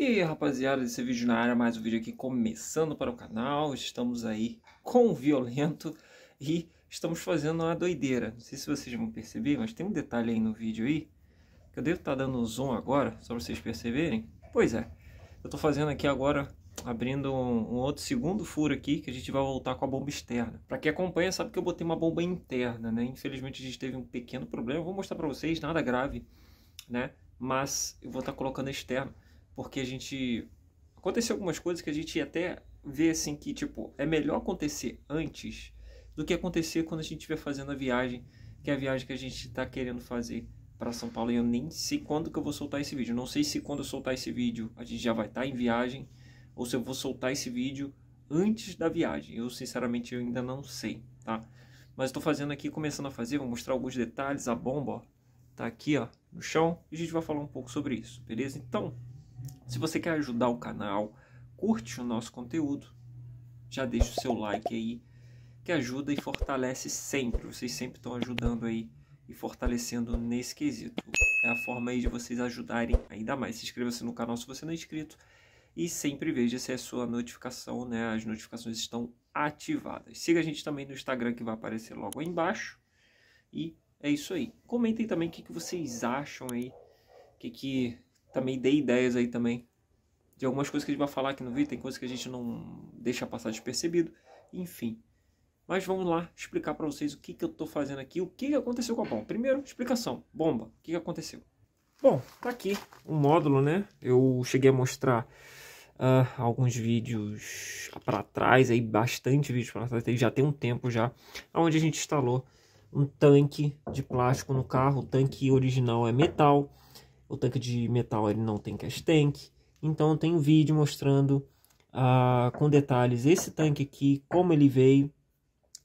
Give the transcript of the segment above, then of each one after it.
E rapaziada, esse é vídeo na área, mais um vídeo aqui começando para o canal, estamos aí com o Violento e estamos fazendo uma doideira. Não sei se vocês vão perceber, mas tem um detalhe aí no vídeo aí, que eu devo estar tá dando zoom agora, só para vocês perceberem. Pois é, eu estou fazendo aqui agora, abrindo um, um, outro segundo furo aqui, que a gente vai voltar com a bomba externa. Para quem acompanha sabe que eu botei uma bomba interna, né? Infelizmente a gente teve um pequeno problema, vou mostrar para vocês, nada grave, né? Mas eu vou estar tá colocando externo porque a gente aconteceu algumas coisas que a gente até vê assim que tipo é melhor acontecer antes do que acontecer quando a gente estiver fazendo a viagem, que é a viagem que a gente está querendo fazer para São Paulo. E eu nem sei quando que eu vou soltar esse vídeo. Não sei se quando eu soltar esse vídeo a gente já vai estar tá em viagem ou se eu vou soltar esse vídeo antes da viagem. Eu sinceramente eu ainda não sei, tá? Mas estou fazendo aqui, começando a fazer, vou mostrar alguns detalhes. A bomba ó, tá aqui ó, no chão e a gente vai falar um pouco sobre isso, beleza? Então se você quer ajudar o canal, curte o nosso conteúdo, já deixa o seu like aí, que ajuda e fortalece sempre. Vocês sempre estão ajudando aí e fortalecendo nesse quesito. É a forma aí de vocês ajudarem ainda mais. Se inscreva-se no canal se você não é inscrito e sempre veja se é sua notificação, né? As notificações estão ativadas. Siga a gente também no Instagram que vai aparecer logo aí embaixo. E é isso aí. Comentem também o que, que vocês acham aí, o que, que também dei ideias aí também de algumas coisas que a gente vai falar aqui no vídeo, tem coisas que a gente não deixa passar despercebido, enfim. Mas vamos lá explicar para vocês o que, que eu estou fazendo aqui, o que, que aconteceu com a bomba. Primeiro, explicação, bomba, o que, que aconteceu? Bom, tá aqui um módulo, né? Eu cheguei a mostrar uh, alguns vídeos para trás, aí bastante vídeos para trás, já tem um tempo já, onde a gente instalou um tanque de plástico no carro, o tanque original é metal, o tanque de metal ele não tem cast tank. Então tem um vídeo mostrando ah, com detalhes esse tanque aqui, como ele veio.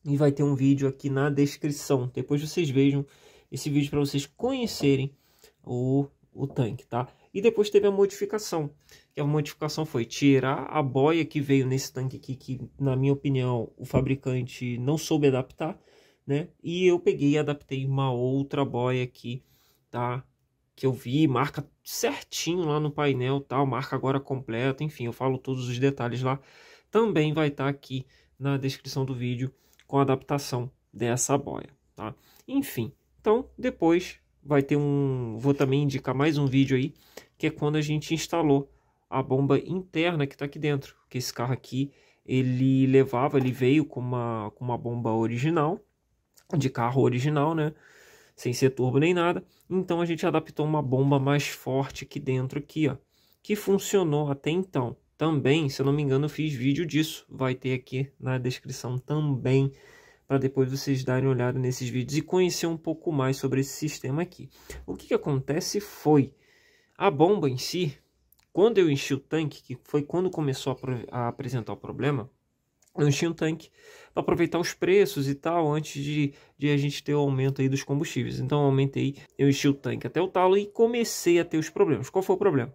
E vai ter um vídeo aqui na descrição. Depois vocês vejam esse vídeo para vocês conhecerem o, o tanque, tá? E depois teve a modificação. Que a modificação foi tirar a boia que veio nesse tanque aqui, que na minha opinião o fabricante não soube adaptar, né? E eu peguei e adaptei uma outra boia aqui, tá? que eu vi, marca certinho lá no painel, tal, marca agora completa, enfim, eu falo todos os detalhes lá. Também vai estar tá aqui na descrição do vídeo com a adaptação dessa boia, tá? Enfim, então depois vai ter um, vou também indicar mais um vídeo aí, que é quando a gente instalou a bomba interna que está aqui dentro, que esse carro aqui, ele levava, ele veio com uma, com uma bomba original, de carro original, né? sem ser turbo nem nada. Então a gente adaptou uma bomba mais forte aqui dentro aqui, ó, que funcionou até então. Também, se eu não me engano, fiz vídeo disso, vai ter aqui na descrição também, para depois vocês darem uma olhada nesses vídeos e conhecer um pouco mais sobre esse sistema aqui. O que, que acontece foi, a bomba em si, quando eu enchi o tanque, que foi quando começou a, a apresentar o problema, um Steam Tank para aproveitar os preços e tal antes de, de a gente ter o aumento aí dos combustíveis. Então eu aumentei eu enchi o tanque até o talo e comecei a ter os problemas. Qual foi o problema?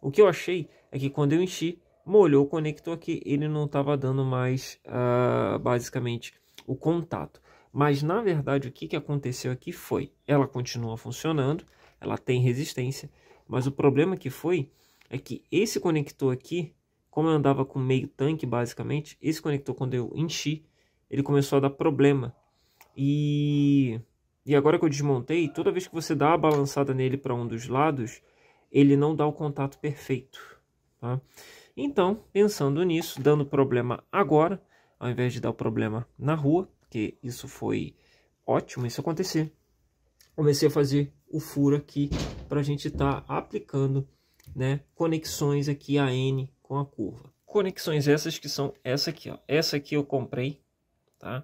O que eu achei é que quando eu enchi, molhou o conector aqui, ele não estava dando mais uh, basicamente o contato. Mas na verdade o que, que aconteceu aqui foi, ela continua funcionando, ela tem resistência, mas o problema que foi é que esse conector aqui como eu andava com meio tanque, basicamente, esse conector, quando eu enchi, ele começou a dar problema. E, e agora que eu desmontei, toda vez que você dá a balançada nele para um dos lados, ele não dá o contato perfeito. Tá? Então, pensando nisso, dando problema agora, ao invés de dar o problema na rua, porque isso foi ótimo isso acontecer, comecei a fazer o furo aqui para a gente estar tá aplicando né, conexões aqui a N com a curva. Conexões essas que são essa aqui, ó. Essa aqui eu comprei, tá?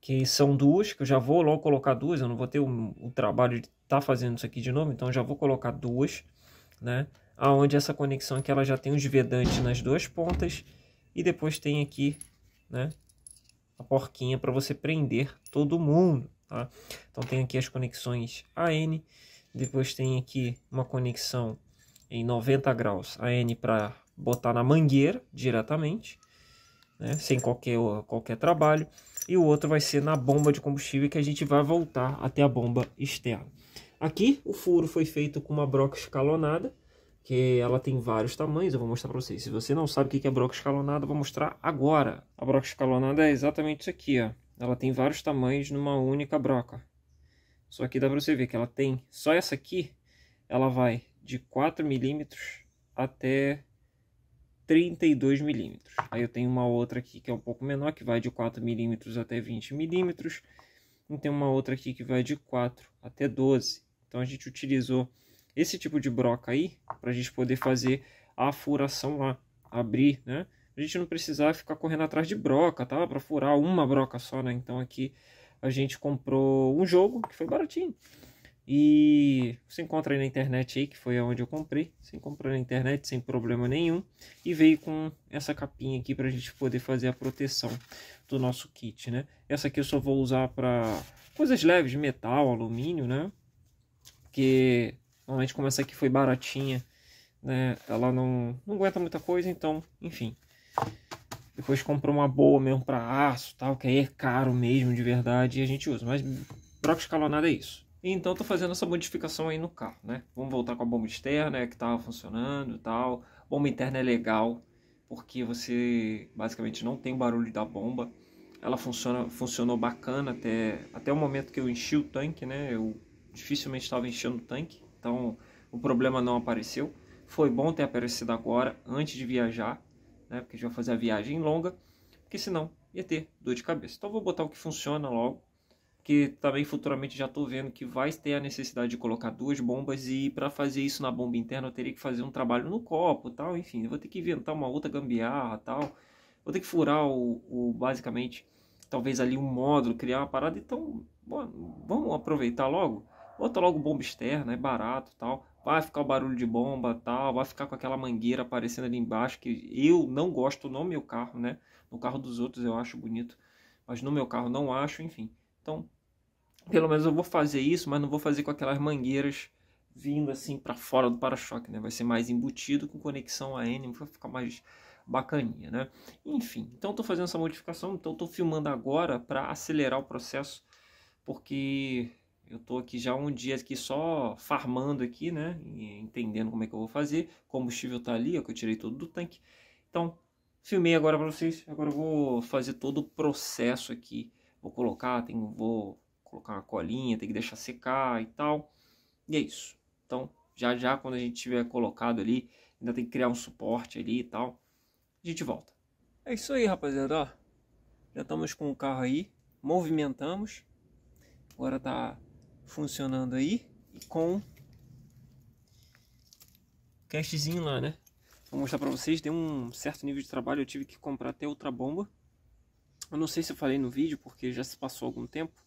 Que são duas, que eu já vou logo colocar duas, eu não vou ter o, o trabalho de estar tá fazendo isso aqui de novo, então já vou colocar duas, né? Aonde essa conexão aqui ela já tem os vedantes nas duas pontas e depois tem aqui, né? A porquinha para você prender todo mundo, tá? Então tem aqui as conexões AN, depois tem aqui uma conexão em 90 graus AN para botar na mangueira diretamente, né, sem qualquer, qualquer trabalho, e o outro vai ser na bomba de combustível que a gente vai voltar até a bomba externa. Aqui o furo foi feito com uma broca escalonada, que ela tem vários tamanhos, eu vou mostrar para vocês. Se você não sabe o que é broca escalonada, eu vou mostrar agora. A broca escalonada é exatamente isso aqui, ó. Ela tem vários tamanhos numa única broca. Só que dá para você ver que ela tem, só essa aqui, ela vai de 4 milímetros até 32 milímetros. Aí eu tenho uma outra aqui que é um pouco menor, que vai de 4 milímetros até 20 milímetros. E tem uma outra aqui que vai de 4 até 12. Então a gente utilizou esse tipo de broca aí para a gente poder fazer a furação lá, abrir, né? A gente não precisar ficar correndo atrás de broca, tá? Para furar uma broca só, né? Então aqui a gente comprou um jogo que foi baratinho. E você encontra aí na internet aí, que foi onde eu comprei. Você compra na internet sem problema nenhum. E veio com essa capinha aqui para a gente poder fazer a proteção do nosso kit, né? Essa aqui eu só vou usar para coisas leves, de metal, alumínio, né? Porque normalmente como essa aqui foi baratinha, né? Ela não, não aguenta muita coisa, então, enfim. Depois comprou uma boa mesmo para aço tal, que aí é caro mesmo, de verdade, e a gente usa. Mas broca escalonada é isso. Então estou fazendo essa modificação aí no carro, né? Vamos voltar com a bomba externa, né, que estava funcionando e tal. Bomba interna é legal, porque você basicamente não tem barulho da bomba. Ela funciona, funcionou bacana até, até o momento que eu enchi o tanque, né? Eu dificilmente estava enchendo o tanque, então o problema não apareceu. Foi bom ter aparecido agora, antes de viajar, né? Porque a gente vai fazer a viagem longa, porque senão ia ter dor de cabeça. Então vou botar o que funciona logo que também futuramente já estou vendo que vai ter a necessidade de colocar duas bombas e para fazer isso na bomba interna eu teria que fazer um trabalho no copo tal, enfim, vou ter que inventar uma outra gambiarra tal, vou ter que furar o, o basicamente talvez ali um módulo, criar uma parada, então bom, vamos aproveitar logo, bota logo bomba externa, é barato tal, vai ficar o barulho de bomba tal, vai ficar com aquela mangueira aparecendo ali embaixo que eu não gosto no meu carro, né? No carro dos outros eu acho bonito, mas no meu carro não acho, enfim. Então, pelo menos eu vou fazer isso, mas não vou fazer com aquelas mangueiras vindo assim para fora do para-choque, né? Vai ser mais embutido com conexão AN, vai ficar mais bacaninha, né? Enfim, então estou fazendo essa modificação, então estou filmando agora para acelerar o processo, porque eu estou aqui já um dia aqui só farmando aqui, né? Entendendo como é que eu vou fazer, tá é o combustível está ali, que eu tirei todo do tanque. Então, filmei agora para vocês, agora eu vou fazer todo o processo aqui, Vou colocar, tem, vou colocar uma colinha, tem que deixar secar e tal. E é isso. Então, já já quando a gente tiver colocado ali, ainda tem que criar um suporte ali e tal. A gente volta. É isso aí, rapaziada, ó. Já estamos com o carro aí, movimentamos. Agora tá funcionando aí e com castzinho lá, né? Vou mostrar para vocês, deu um certo nível de trabalho, eu tive que comprar até outra bomba. Eu não sei se eu falei no vídeo, porque já se passou algum tempo.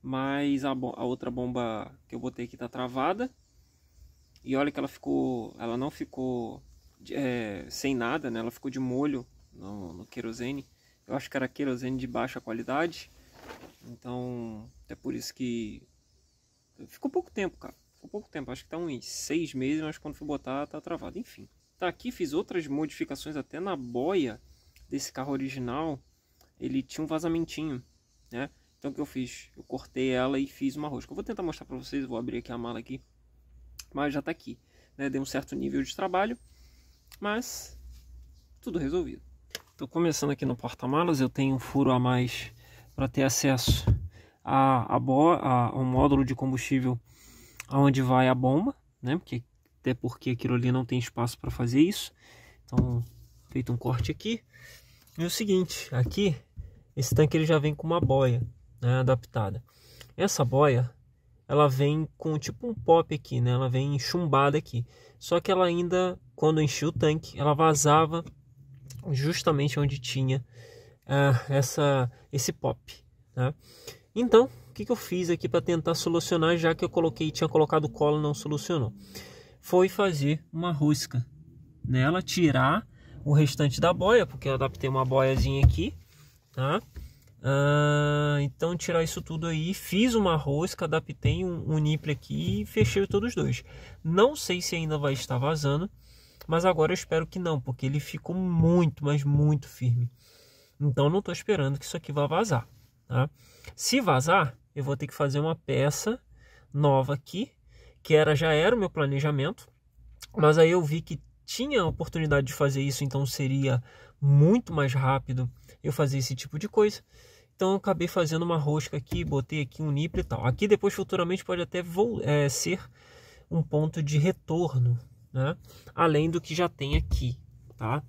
Mas a, a outra bomba que eu botei aqui tá travada. E olha que ela ficou. Ela não ficou é, sem nada, né? Ela ficou de molho no, no querosene. Eu acho que era querosene de baixa qualidade. Então, é por isso que. Ficou pouco tempo, cara. Ficou pouco tempo. Acho que tá uns seis meses, mas quando fui botar, tá travado. Enfim. Tá aqui, fiz outras modificações até na boia desse carro original ele tinha um vazamentinho, né? Então o que eu fiz? Eu cortei ela e fiz uma rosca. Eu vou tentar mostrar para vocês, vou abrir aqui a mala aqui. Mas já está aqui, né? Deu um certo nível de trabalho, mas tudo resolvido. Estou começando aqui no porta-malas, eu tenho um furo a mais para ter acesso a, a, a, ao módulo de combustível aonde vai a bomba, né? Porque, até porque aquilo ali não tem espaço para fazer isso. Então, feito um corte aqui. E é o seguinte, aqui esse tanque ele já vem com uma boia né, adaptada. Essa boia ela vem com tipo um pop aqui, né? Ela vem chumbada aqui. Só que ela ainda, quando enchia o tanque, ela vazava justamente onde tinha uh, essa esse pop. Né? Então, o que, que eu fiz aqui para tentar solucionar, já que eu coloquei tinha colocado cola não solucionou? Foi fazer uma rusca nela, tirar o restante da boia, porque eu adaptei uma boiazinha aqui tá? Uh, então tirar isso tudo aí, fiz uma rosca, adaptei um, um nipple aqui e fechei todos os dois. Não sei se ainda vai estar vazando, mas agora eu espero que não, porque ele ficou muito, mas muito firme. Então não estou esperando que isso aqui vá vazar, tá? Se vazar, eu vou ter que fazer uma peça nova aqui, que era já era o meu planejamento, mas aí eu vi que tinha a oportunidade de fazer isso, então seria muito mais rápido eu fazer esse tipo de coisa. Então eu acabei fazendo uma rosca aqui, botei aqui um nipple e tal. Aqui depois futuramente pode até é, ser um ponto de retorno, né? Além do que já tem aqui, tá?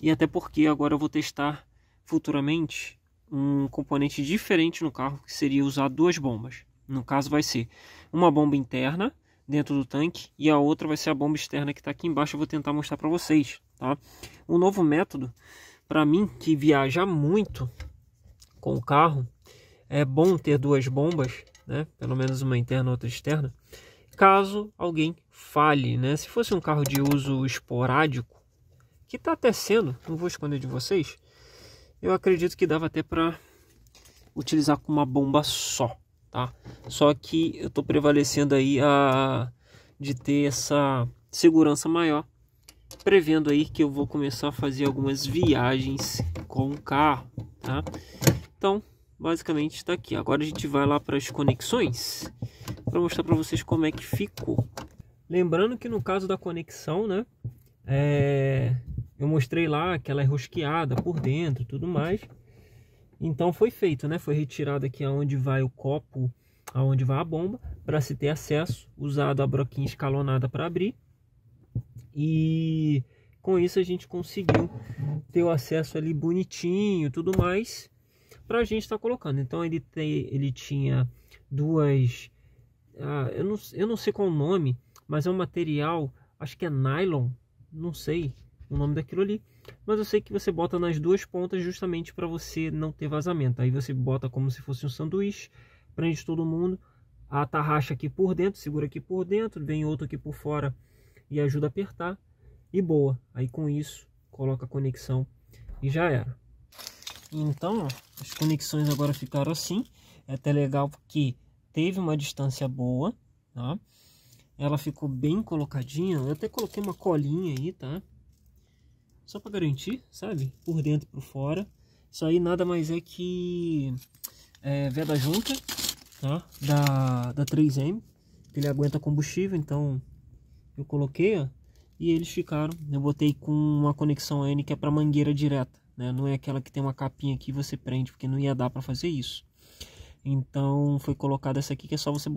E até porque agora eu vou testar futuramente um componente diferente no carro que seria usar duas bombas. No caso vai ser uma bomba interna dentro do tanque e a outra vai ser a bomba externa que está aqui embaixo. Eu vou tentar mostrar para vocês, tá? Um novo método para mim que viaja muito com o carro é bom ter duas bombas, né? Pelo menos uma interna, outra externa, caso alguém fale, né? Se fosse um carro de uso esporádico, que está até sendo, não vou esconder de vocês, eu acredito que dava até para utilizar com uma bomba só, tá? Só que eu estou prevalecendo aí a de ter essa segurança maior, prevendo aí que eu vou começar a fazer algumas viagens com o carro, tá? Então, basicamente está aqui. Agora a gente vai lá para as conexões para mostrar para vocês como é que ficou. Lembrando que no caso da conexão, né, é... eu mostrei lá que ela é rosqueada por dentro, tudo mais. Então foi feito, né? Foi retirado aqui aonde vai o copo, aonde vai a bomba, para se ter acesso, usado a broquinha escalonada para abrir. E com isso a gente conseguiu ter o acesso ali bonitinho, tudo mais, para a gente estar tá colocando. Então ele tem, ele tinha duas, ah, eu não, eu não sei qual o nome, mas é um material, acho que é nylon, não sei o nome daquilo ali, mas eu sei que você bota nas duas pontas justamente para você não ter vazamento. Aí você bota como se fosse um sanduíche, prende todo mundo, a tarraxa aqui por dentro, segura aqui por dentro, vem outro aqui por fora e ajuda a apertar e boa. Aí com isso coloca a conexão e já era. Então, as conexões agora ficaram assim. É até legal porque teve uma distância boa, tá? Ela ficou bem colocadinha. Eu até coloquei uma colinha aí, tá? só para garantir, sabe? Por dentro e por fora. Isso aí nada mais é que é, veda junta tá? da, da 3M. Ele aguenta combustível, então eu coloquei, ó, E eles ficaram. Eu botei com uma conexão N que é para mangueira direta, né? Não é aquela que tem uma capinha que você prende, porque não ia dar para fazer isso. Então foi colocada essa aqui que é só você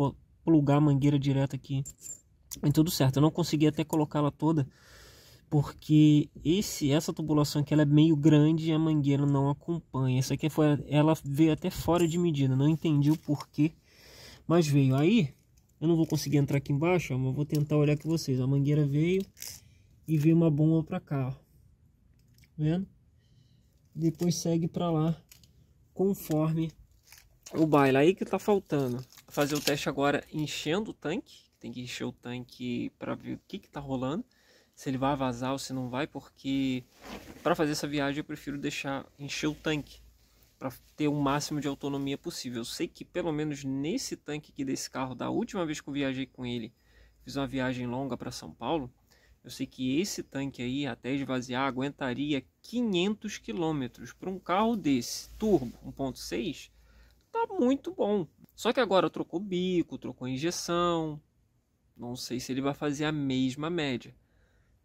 plugar a mangueira direta aqui. E tudo certo. Eu não consegui até colocá-la toda porque esse essa tubulação que ela é meio grande e a mangueira não acompanha. Essa aqui foi ela veio até fora de medida, não entendi o porquê, mas veio. Aí eu não vou conseguir entrar aqui embaixo, ó, mas vou tentar olhar com vocês. A mangueira veio e veio uma bomba para cá, ó. Tá vendo? Depois segue para lá conforme o baile. Aí que tá faltando. Fazer o teste agora enchendo o tanque. Tem que encher o tanque para ver o que que tá rolando se ele vai vazar ou se não vai, porque para fazer essa viagem eu prefiro deixar encher o tanque para ter o máximo de autonomia possível. Eu sei que pelo menos nesse tanque aqui desse carro, da última vez que eu viajei com ele, fiz uma viagem longa para São Paulo, eu sei que esse tanque aí, até esvaziar, aguentaria 500 quilômetros. Para um carro desse, turbo 1.6, tá muito bom. Só que agora trocou bico, trocou injeção. Não sei se ele vai fazer a mesma média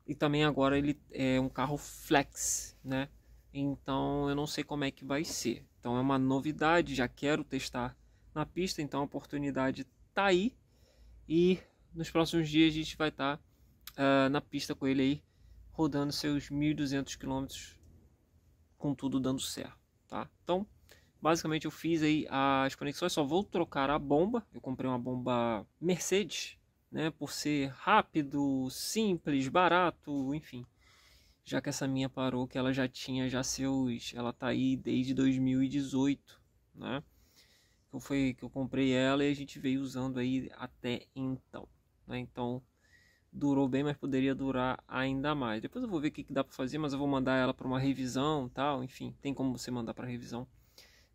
e também agora ele é um carro flex, né? Então eu não sei como é que vai ser. Então é uma novidade, já quero testar na pista, então a oportunidade tá aí e nos próximos dias a gente vai estar tá, uh, na pista com ele aí rodando seus 1.200 km com tudo dando certo, tá? Então basicamente eu fiz aí as conexões, só vou trocar a bomba. Eu comprei uma bomba Mercedes né, por ser rápido, simples, barato, enfim. Já que essa minha parou, que ela já tinha já seus, ela tá aí desde 2018, né? Que foi que eu comprei ela e a gente veio usando aí até então, né? Então durou bem, mas poderia durar ainda mais. Depois eu vou ver o que, que dá para fazer, mas eu vou mandar ela para uma revisão, tal, enfim, tem como você mandar para revisão.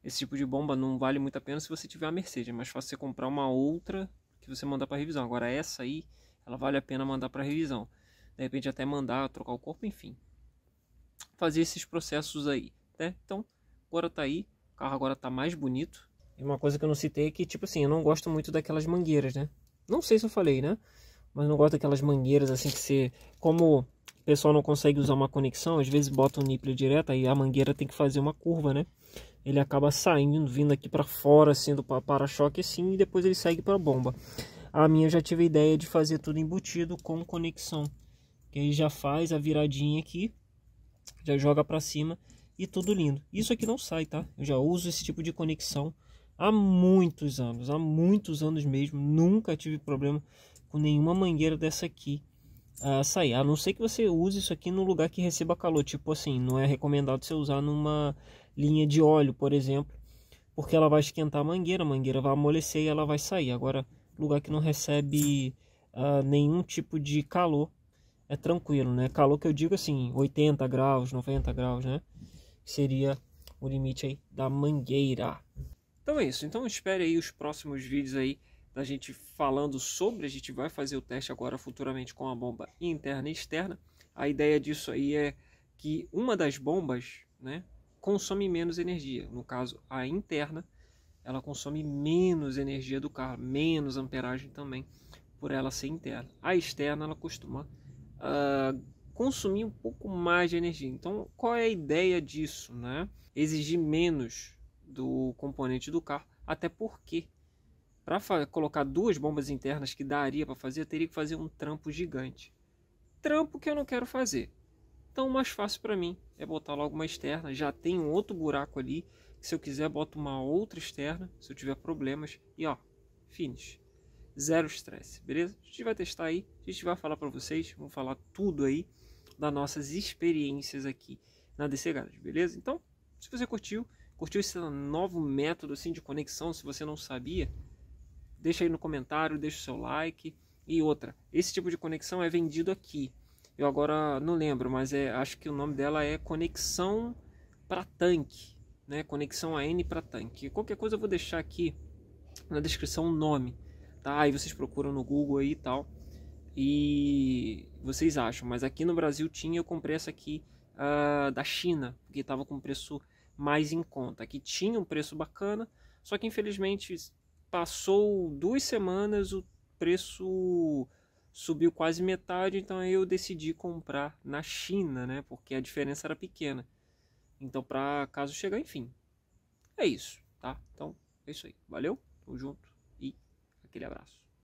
Esse tipo de bomba não vale muito a pena se você tiver a Mercedes, é mais fácil você comprar uma outra que você mandar para revisão. Agora essa aí, ela vale a pena mandar para revisão. De repente até mandar, trocar o corpo, enfim. Fazer esses processos aí, né? Então, agora tá aí, o carro agora tá mais bonito. E uma coisa que eu não citei é que, tipo assim, eu não gosto muito daquelas mangueiras, né? Não sei se eu falei, né? Mas não gosto daquelas mangueiras assim que você... Como o pessoal não consegue usar uma conexão, às vezes bota um nipple direto, aí a mangueira tem que fazer uma curva, né? Ele acaba saindo, vindo aqui para fora, assim, para para-choque, assim, e depois ele segue para a bomba. A minha já tive a ideia de fazer tudo embutido com conexão, que aí já faz a viradinha aqui, já joga para cima e tudo lindo. Isso aqui não sai, tá? Eu já uso esse tipo de conexão há muitos anos, há muitos anos mesmo, nunca tive problema com nenhuma mangueira dessa aqui a sair. A não ser que você use isso aqui no lugar que receba calor. Tipo assim, não é recomendado você usar numa linha de óleo, por exemplo. Porque ela vai esquentar a mangueira, a mangueira vai amolecer e ela vai sair. Agora, lugar que não recebe uh, nenhum tipo de calor, é tranquilo, né? Calor que eu digo assim, 80 graus, 90 graus, né? Seria o limite aí da mangueira. Então é isso. Então espere aí os próximos vídeos aí da gente falando sobre, a gente vai fazer o teste agora futuramente com a bomba interna e externa. A ideia disso aí é que uma das bombas né, consome menos energia. No caso, a interna, ela consome menos energia do carro, menos amperagem também, por ela ser interna. A externa, ela costuma uh, consumir um pouco mais de energia. Então, qual é a ideia disso? Né? Exigir menos do componente do carro, até porque para colocar duas bombas internas que daria para fazer, eu teria que fazer um trampo gigante. Trampo que eu não quero fazer. Então, o mais fácil para mim é botar logo uma externa. Já tem um outro buraco ali. Que se eu quiser, boto uma outra externa. Se eu tiver problemas. E ó, finish. Zero estresse, beleza? A gente vai testar aí. A gente vai falar para vocês. Vamos falar tudo aí das nossas experiências aqui na DC Garage, beleza? Então, se você curtiu, curtiu esse novo método assim de conexão, se você não sabia, Deixa aí no comentário, deixa o seu like. E outra, esse tipo de conexão é vendido aqui. Eu agora não lembro, mas é, acho que o nome dela é conexão para tanque, né? Conexão AN para tanque. Qualquer coisa eu vou deixar aqui na descrição o nome, tá? Aí vocês procuram no Google aí e tal. E vocês acham, mas aqui no Brasil tinha, eu comprei essa aqui uh, da China, porque estava com preço mais em conta. Aqui tinha um preço bacana, só que infelizmente Passou duas semanas, o preço subiu quase metade, então eu decidi comprar na China, né? Porque a diferença era pequena. Então, para caso chegar, enfim. É isso, tá? Então, é isso aí. Valeu, tamo junto e aquele abraço.